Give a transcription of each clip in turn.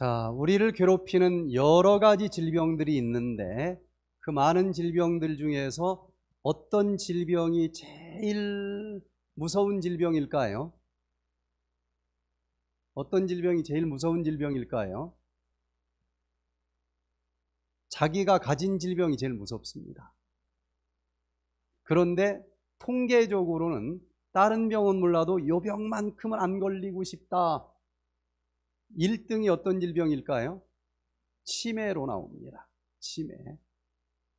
자, 우리를 괴롭히는 여러 가지 질병들이 있는데 그 많은 질병들 중에서 어떤 질병이 제일 무서운 질병일까요? 어떤 질병이 제일 무서운 질병일까요? 자기가 가진 질병이 제일 무섭습니다. 그런데 통계적으로는 다른 병은 몰라도 요 병만큼은 안 걸리고 싶다 1등이 어떤 질병일까요? 치매로 나옵니다. 치매.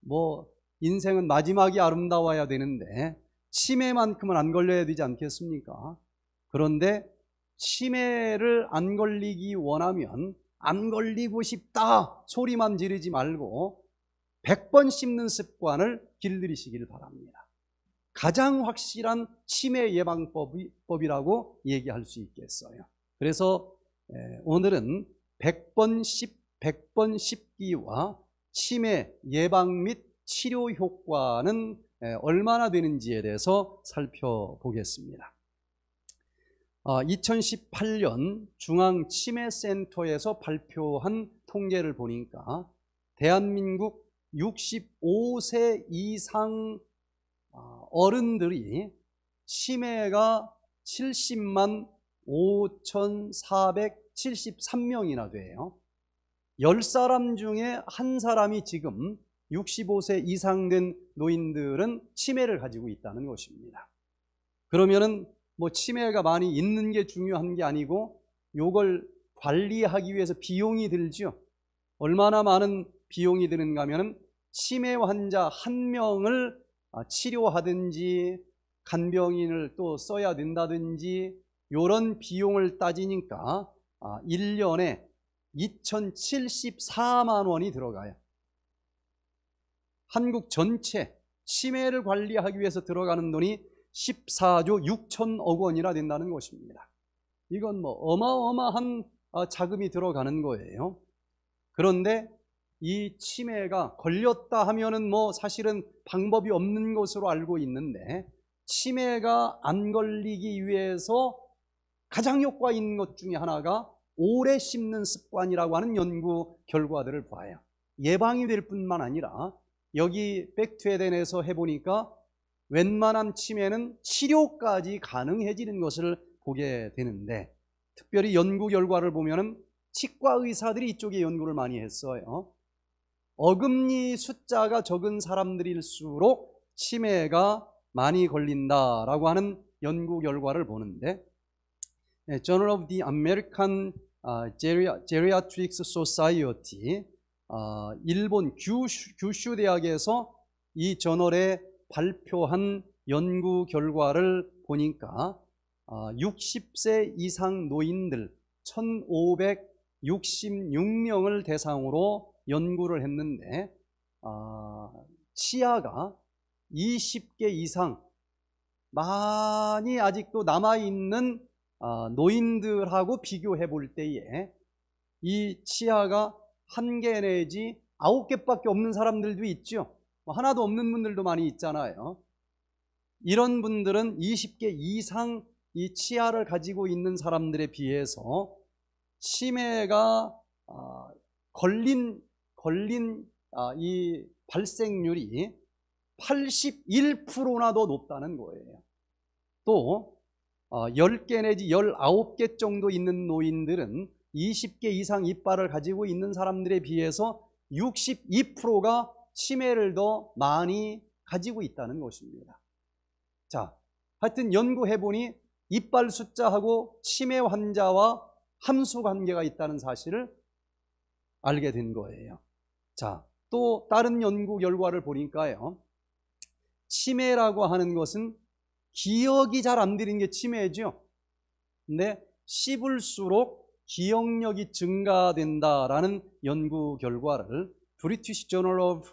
뭐 인생은 마지막이 아름다워야 되는데 치매만큼은 안 걸려야 되지 않겠습니까? 그런데 치매를 안 걸리기 원하면 안 걸리고 싶다 소리만 지르지 말고 100번 씹는 습관을 길들이시기를 바랍니다. 가장 확실한 치매 예방법이라고 얘기할 수 있겠어요. 그래서 예, 오늘은 100번 씹, 100번 씹기와 치매 예방 및 치료 효과는 예, 얼마나 되는지에 대해서 살펴보겠습니다. 2018년 아, 중앙치매센터에서 발표한 통계를 보니까 대한민국 65세 이상 아, 어른들이 치매가 70만 5,473명이나 돼요. 10사람 중에 한 사람이 지금 65세 이상 된 노인들은 치매를 가지고 있다는 것입니다. 그러면은 뭐 치매가 많이 있는 게 중요한 게 아니고 요걸 관리하기 위해서 비용이 들죠. 얼마나 많은 비용이 드는가 하면 치매 환자 한 명을 아, 치료하든지 간병인을 또 써야 된다든지 이런 비용을 따지니까 1년에 아, 2074만 원이 들어가요. 한국 전체 치매를 관리하기 위해서 들어가는 돈이 14조 6천억 원이나 된다는 것입니다. 이건 뭐 어마어마한 아, 자금이 들어가는 거예요. 그런데 이 치매가 걸렸다 하면은 뭐 사실은 방법이 없는 것으로 알고 있는데 치매가 안 걸리기 위해서 가장 효과 있는 것 중에 하나가 오래 씹는 습관이라고 하는 연구 결과들을 봐요. 예방이 될 뿐만 아니라 여기 백트에덴에서 해보니까 웬만한 치매는 치료까지 가능해지는 것을 보게 되는데 특별히 연구 결과를 보면 치과 의사들이 이쪽에 연구를 많이 했어요. 어금니 숫자가 적은 사람들일수록 치매가 많이 걸린다라고 하는 연구 결과를 보는데 네, Journal of the American 아, Geriatric Society 아, 일본 규슈 대학에서 이 저널에 발표한 연구 결과를 보니까 60세 아, 이상 노인들 1,566명을 대상으로 연구를 했는데 치아가 20개 이상 많이 아직도 남아있는 어, 노인들하고 비교해 볼 때에 이 치아가 한 개 내지 아홉 개밖에 없는 사람들도 있죠. 뭐 하나도 없는 분들도 많이 있잖아요. 이런 분들은 20개 이상 이 치아를 가지고 있는 사람들에 비해서 치매가 어, 걸린 걸린 아, 이 발생률이 81%나 더 높다는 거예요. 또 10개 어, 내지 19개 정도 있는 노인들은 20개 이상 이빨을 가지고 있는 사람들에 비해서 62%가 치매를 더 많이 가지고 있다는 것입니다. 자, 하여튼 연구해보니 이빨 숫자하고 치매 환자와 함수 관계가 있다는 사실을 알게 된 거예요. 자, 또 다른 연구 결과를 보니까요. 치매라고 하는 것은 기억이 잘 안 되는 게 치매죠. 근데 씹을수록 기억력이 증가된다라는 연구 결과를 브리티시 저널 오브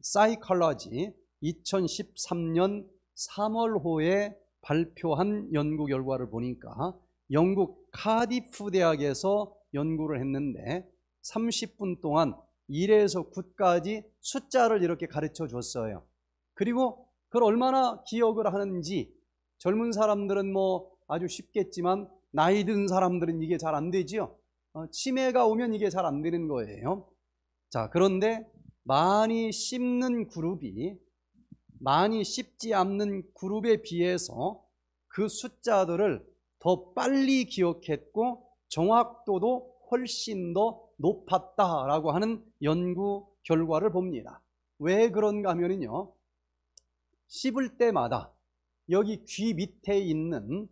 사이칼러지 2013년 3월호에 발표한 연구 결과를 보니까 영국 카디프 대학에서 연구를 했는데 30분 동안 1에서 9까지 숫자를 이렇게 가르쳐 줬어요. 그리고 그걸 얼마나 기억을 하는지 젊은 사람들은 뭐 아주 쉽겠지만 나이 든 사람들은 이게 잘 안 되지요. 어, 치매가 오면 이게 잘 안 되는 거예요. 자, 그런데 많이 씹는 그룹이 많이 씹지 않는 그룹에 비해서 그 숫자들을 더 빨리 기억했고 정확도도 훨씬 더 높았다라고 하는 연구 결과를 봅니다. 왜 그런가 하면요. 씹을 때마다 여기 귀 밑에 있는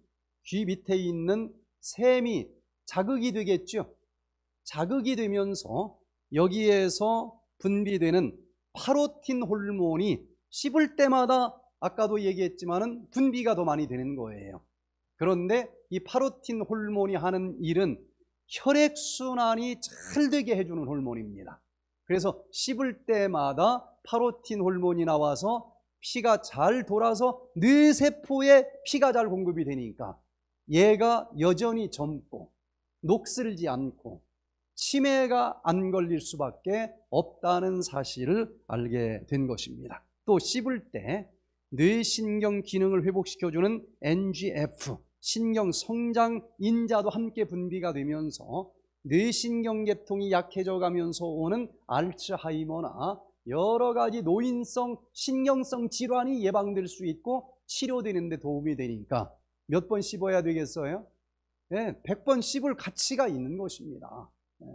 귀 밑에 있는 샘이 자극이 되겠죠. 자극이 되면서 여기에서 분비되는 파로틴 호르몬이 씹을 때마다 아까도 얘기했지만은 분비가 더 많이 되는 거예요. 그런데 이 파로틴 호르몬이 하는 일은 혈액 순환이 잘 되게 해주는 호르몬입니다. 그래서 씹을 때마다 파로틴 호르몬이 나와서 피가 잘 돌아서 뇌세포에 피가 잘 공급이 되니까 얘가 여전히 젊고 녹슬지 않고 치매가 안 걸릴 수밖에 없다는 사실을 알게 된 것입니다. 또 씹을 때 뇌신경 기능을 회복시켜주는 NGF 신경 성장 인자도 함께 분비가 되면서 뇌신경계통이 약해져 가면서 오는 알츠하이머나 여러 가지 노인성, 신경성 질환이 예방될 수 있고 치료되는데 도움이 되니까 몇 번 씹어야 되겠어요? 네, 예, 100번 씹을 가치가 있는 것입니다. 네.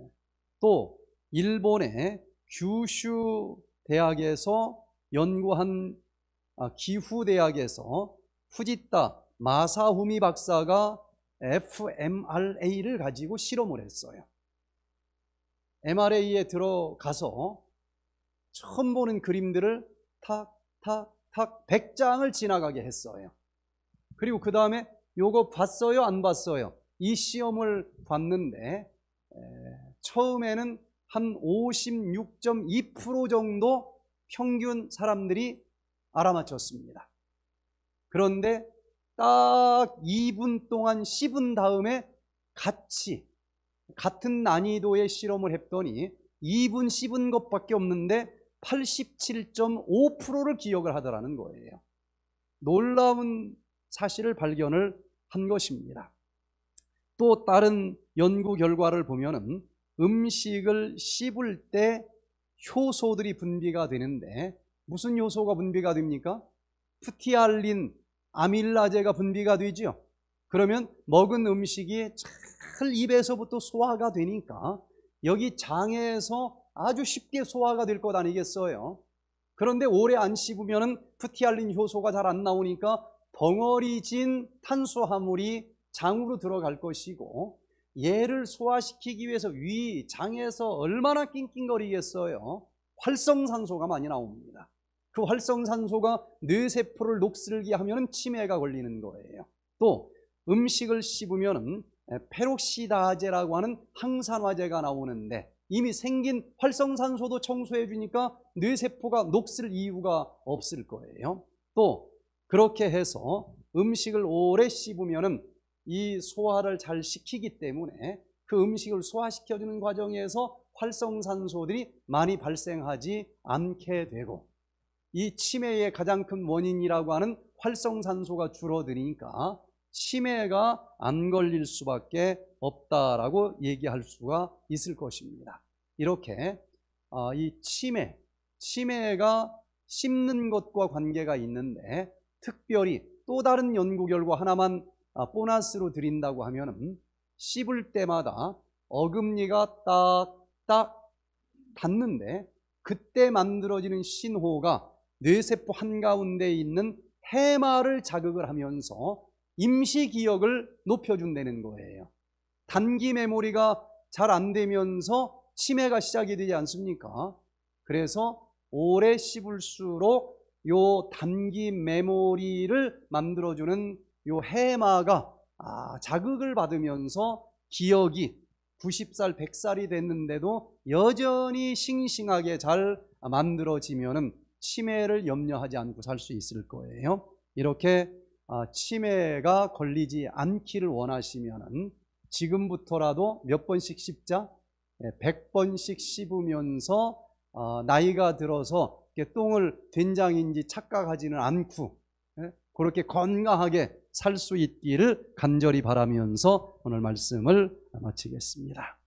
또 일본의 규슈 대학에서 연구한 아, 기후 대학에서 후지타 마사후미 박사가 fMRA를 가지고 실험을 했어요. MRA에 들어가서 처음 보는 그림들을 탁, 탁, 탁 100장을 지나가게 했어요. 그리고 그 다음에 요거 봤어요? 안 봤어요? 이 시험을 봤는데 처음에는 한 56.2% 정도 평균 사람들이 알아맞혔습니다. 그런데 딱 2분 동안 씹은 다음에 같이 같은 난이도의 실험을 했더니 2분 씹은 것밖에 없는데 87.5%를 기억을 하더라는 거예요. 놀라운 사실을 발견을 한 것입니다. 또 다른 연구 결과를 보면 음식을 씹을 때 효소들이 분비가 되는데 무슨 효소가 분비가 됩니까? 푸티알린, 아밀라제가 분비가 되죠. 그러면 먹은 음식이 잘 입에서부터 소화가 되니까 여기 장에서 아주 쉽게 소화가 될 것 아니겠어요? 그런데 오래 안 씹으면 푸티알린 효소가 잘 안 나오니까 덩어리 진 탄수화물이 장으로 들어갈 것이고 얘를 소화시키기 위해서 위, 장에서 얼마나 낑낑거리겠어요? 활성산소가 많이 나옵니다. 그 활성산소가 뇌세포를 녹슬게 하면 치매가 걸리는 거예요. 또 음식을 씹으면 페록시다제라고 하는 항산화제가 나오는데 이미 생긴 활성산소도 청소해 주니까 뇌세포가 녹슬 이유가 없을 거예요. 또 그렇게 해서 음식을 오래 씹으면이 소화를 잘 시키기 때문에 그 음식을 소화시켜 주는 과정에서 활성산소들이 많이 발생하지 않게 되고 이 치매의 가장 큰 원인이라고 하는 활성산소가 줄어드니까 치매가 안 걸릴 수밖에 없다라고 얘기할 수가 있을 것입니다. 이렇게 어, 이 치매, 치매가 씹는 것과 관계가 있는데 특별히 또 다른 연구 결과 하나만 아, 보너스로 드린다고 하면 씹을 때마다 어금니가 딱딱 닿는데 그때 만들어지는 신호가 뇌세포 한가운데 있는 해마를 자극을 하면서 임시 기억을 높여준다는 거예요. 단기 메모리가 잘 안 되면서 치매가 시작이 되지 않습니까? 그래서 오래 씹을수록 요 단기 메모리를 만들어주는 요 해마가 아, 자극을 받으면서 기억이 90살, 100살이 됐는데도 여전히 싱싱하게 잘만들어지면 치매를 염려하지 않고 살 수 있을 거예요. 이렇게 아, 치매가 걸리지 않기를 원하시면은 지금부터라도 몇 번씩 씹자? 100번씩 예, 씹으면서 어, 나이가 들어서 똥을 된장인지 착각하지는 않고 예, 그렇게 건강하게 살 수 있기를 간절히 바라면서 오늘 말씀을 마치겠습니다.